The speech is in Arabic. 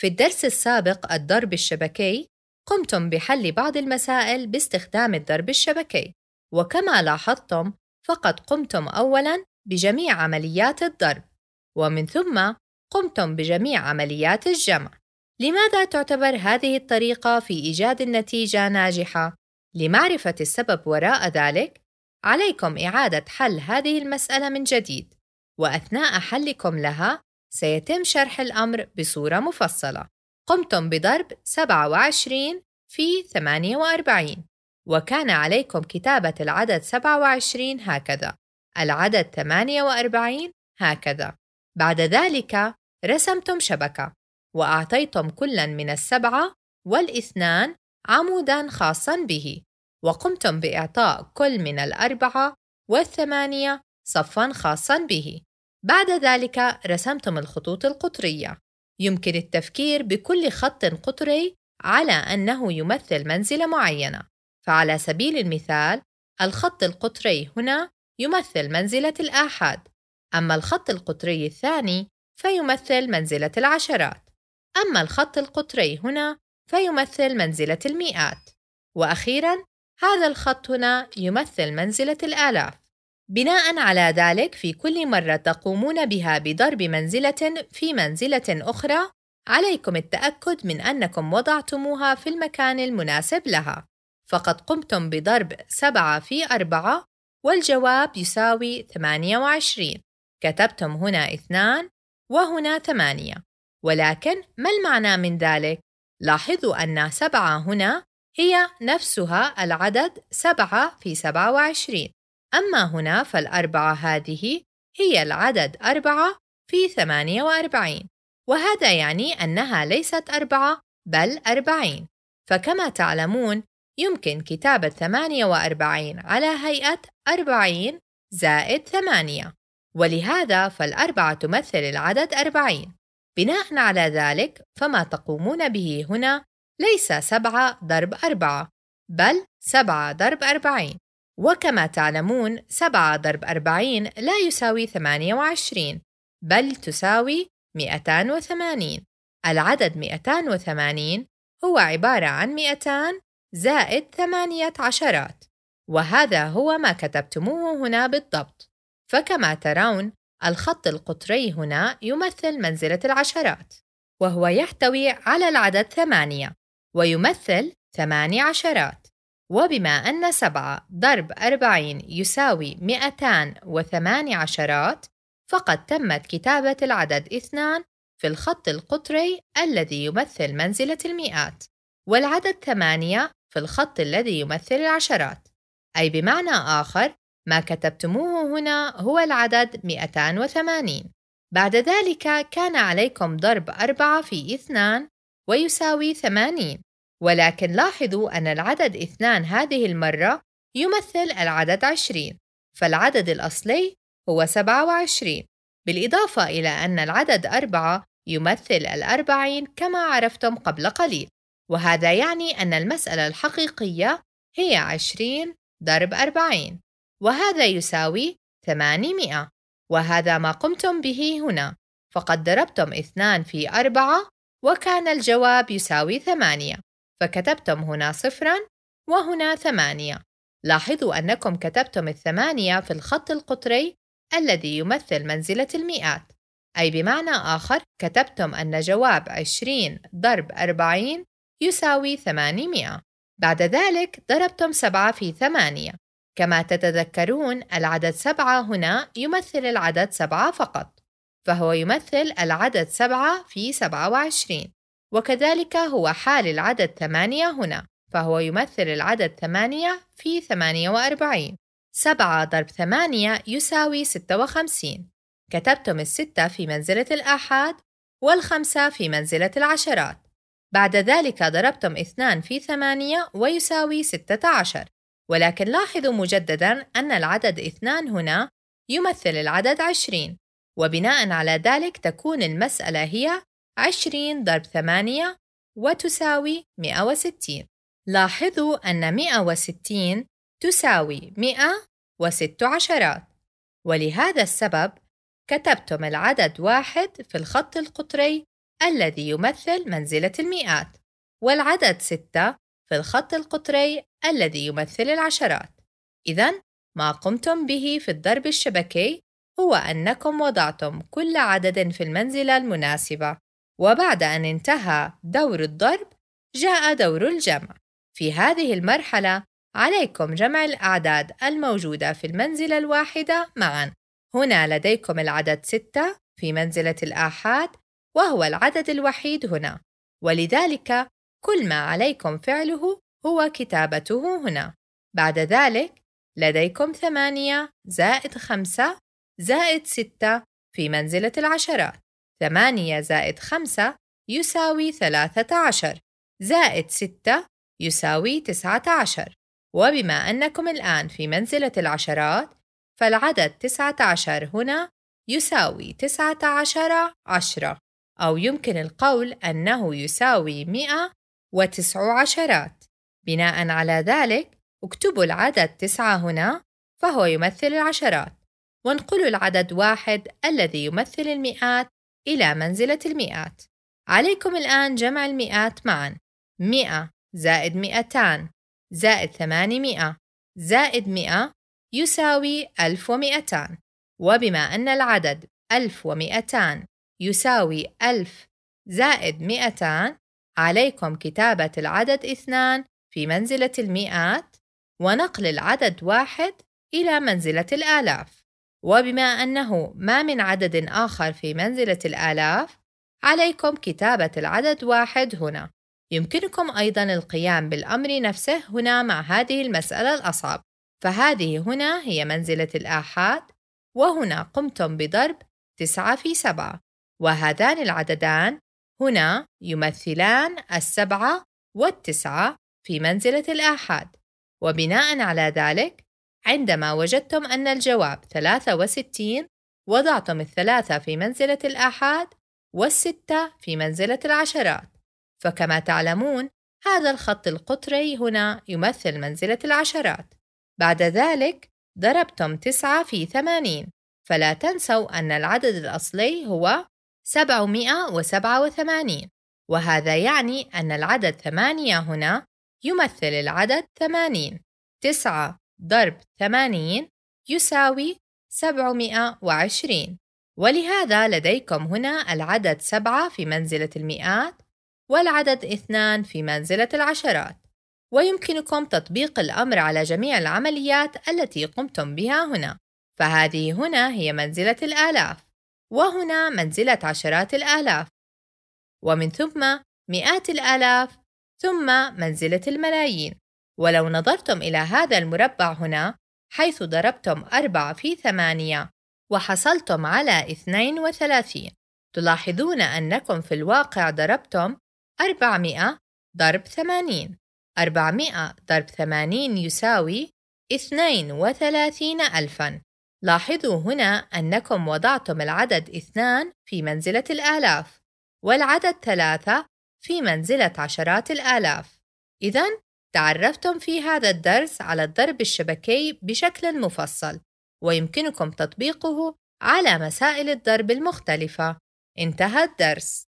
في الدرس السابق الضرب الشبكي قمتم بحل بعض المسائل باستخدام الضرب الشبكي وكما لاحظتم فقد قمتم أولاً بجميع عمليات الضرب ومن ثم قمتم بجميع عمليات الجمع لماذا تعتبر هذه الطريقة في إيجاد النتيجة ناجحة؟ لمعرفة السبب وراء ذلك، عليكم إعادة حل هذه المسألة من جديد، وأثناء حلكم لها سيتم شرح الأمر بصورة مفصلة قمتم بضرب 27 في 48 وكان عليكم كتابة العدد 27 هكذا العدد 48 هكذا بعد ذلك رسمتم شبكة وأعطيتم كلا من السبعة والاثنان عمودا خاصا به وقمتم بإعطاء كل من الأربعة والثمانية صفا خاصا به بعد ذلك رسمتم الخطوط القطرية يمكن التفكير بكل خط قطري على أنه يمثل منزلة معينة فعلى سبيل المثال الخط القطري هنا يمثل منزلة الآحاد أما الخط القطري الثاني فيمثل منزلة العشرات أما الخط القطري هنا فيمثل منزلة المئات وأخيراً هذا الخط هنا يمثل منزلة الآلاف بناء على ذلك في كل مرة تقومون بها بضرب منزلة في منزلة أخرى عليكم التأكد من أنكم وضعتموها في المكان المناسب لها فقد قمتم بضرب 7 في 4 والجواب يساوي 28 كتبتم هنا 2 وهنا 8 ولكن ما المعنى من ذلك؟ لاحظوا أن 7 هنا هي نفسها العدد 7 في 27 أما هنا فالأربعة هذه هي العدد أربعة في 48 وهذا يعني أنها ليست أربعة بل أربعين فكما تعلمون يمكن كتابة 48 على هيئة 40 زائد 8 ولهذا فالأربعة تمثل العدد 40 بناء على ذلك فما تقومون به هنا ليس 7 ضرب 4 بل 7 ضرب 40 وكما تعلمون 7 ضرب 40 لا يساوي 28 بل تساوي 280 العدد 280 هو عبارة عن 200 زائد 8 عشرات وهذا هو ما كتبتموه هنا بالضبط فكما ترون الخط القطري هنا يمثل منزلة العشرات وهو يحتوي على العدد ثمانية ويمثل ثماني عشرات وبما أن 7 ضرب أربعين يساوي مئتان عشرات فقد تمت كتابة العدد 2 في الخط القطري الذي يمثل منزلة المئات والعدد 8 في الخط الذي يمثل العشرات أي بمعنى آخر ما كتبتموه هنا هو العدد 280 بعد ذلك كان عليكم ضرب 4 في 2 ويساوي 80 ولكن لاحظوا أن العدد اثنان هذه المرة يمثل العدد عشرين فالعدد الأصلي هو سبعة وعشرين بالإضافة إلى أن العدد أربعة يمثل الأربعين كما عرفتم قبل قليل وهذا يعني أن المسألة الحقيقية هي عشرين ضرب أربعين وهذا يساوي ثمانمائة وهذا ما قمتم به هنا فقد ضربتم اثنان في أربعة وكان الجواب يساوي ثمانية فكتبتم هنا صفرا وهنا ثمانية لاحظوا أنكم كتبتم الثمانية في الخط القطري الذي يمثل منزلة المئات أي بمعنى آخر كتبتم أن جواب 20 ضرب 40 يساوي 800 بعد ذلك ضربتم 7 في 8 كما تتذكرون العدد 7 هنا يمثل العدد 7 فقط فهو يمثل العدد 7 في 27 وكذلك هو حال العدد ثمانية هنا فهو يمثل العدد ثمانية في ثمانية وأربعين سبعة ضرب ثمانية يساوي ستة وخمسين كتبتم الستة في منزلة الآحاد والخمسة في منزلة العشرات بعد ذلك ضربتم اثنان في ثمانية ويساوي ستة عشر ولكن لاحظوا مجددا أن العدد اثنان هنا يمثل العدد عشرين وبناء على ذلك تكون المسألة هي 20 ضرب 8 وتساوي 160 لاحظوا أن 160 تساوي 106 عشرات ولهذا السبب كتبتم العدد واحد في الخط القطري الذي يمثل منزلة المئات والعدد ستة في الخط القطري الذي يمثل العشرات إذا ما قمتم به في الضرب الشبكي هو أنكم وضعتم كل عدد في المنزلة المناسبة وبعد أن انتهى دور الضرب جاء دور الجمع في هذه المرحلة عليكم جمع الأعداد الموجودة في المنزلة الواحدة معاً هنا لديكم العدد 6 في منزلة الآحاد وهو العدد الوحيد هنا ولذلك كل ما عليكم فعله هو كتابته هنا بعد ذلك لديكم ثمانية زائد خمسة زائد ستة في منزلة العشرات ثمانية زائد خمسة يساوي ثلاثة عشر زائد ستة يساوي تسعة عشر وبما أنكم الآن في منزلة العشرات فالعدد تسعة عشر هنا يساوي تسعة عشر عشرة أو يمكن القول أنه يساوي مئة وتسع عشرات بناء على ذلك اكتبوا العدد تسعة هنا فهو يمثل العشرات وانقلوا العدد واحد الذي يمثل المئات إلى منزلة المئات عليكم الآن جمع المئات معا مئة زائد مئتان زائد ثمانمائة زائد مئة يساوي ألف ومئتان وبما أن العدد ألف ومئتان يساوي ألف زائد مئتان عليكم كتابة العدد اثنان في منزلة المئات ونقل العدد واحد إلى منزلة الآلاف وبما أنه ما من عدد آخر في منزلة الآلاف عليكم كتابة العدد واحد هنا يمكنكم أيضا القيام بالأمر نفسه هنا مع هذه المسألة الأصعب فهذه هنا هي منزلة الآحاد وهنا قمتم بضرب تسعة في سبعة وهذان العددان هنا يمثلان السبعة والتسعة في منزلة الآحاد وبناء على ذلك عندما وجدتم أن الجواب 63 وضعتم الثلاثة في منزلة الآحاد والستة في منزلة العشرات فكما تعلمون هذا الخط القطري هنا يمثل منزلة العشرات بعد ذلك ضربتم تسعة في ثمانين فلا تنسوا أن العدد الأصلي هو 787 وهذا يعني أن العدد ثمانية هنا يمثل العدد ثمانين تسعة ضرب 80 يساوي 720 ولهذا لديكم هنا العدد 7 في منزلة المئات والعدد 2 في منزلة العشرات ويمكنكم تطبيق الأمر على جميع العمليات التي قمتم بها هنا فهذه هنا هي منزلة الآلاف وهنا منزلة عشرات الآلاف ومن ثم مئات الآلاف ثم منزلة الملايين ولو نظرتم إلى هذا المربع هنا حيث ضربتم 4 في 8 وحصلتم على 32 تلاحظون أنكم في الواقع ضربتم 400 ضرب 80 400 ضرب 80 يساوي 32 ألفاً لاحظوا هنا أنكم وضعتم العدد 2 في منزلة الآلاف والعدد 3 في منزلة عشرات الآلاف إذن تعرفتم في هذا الدرس على الضرب الشبكي بشكل مفصل ويمكنكم تطبيقه على مسائل الضرب المختلفة انتهى الدرس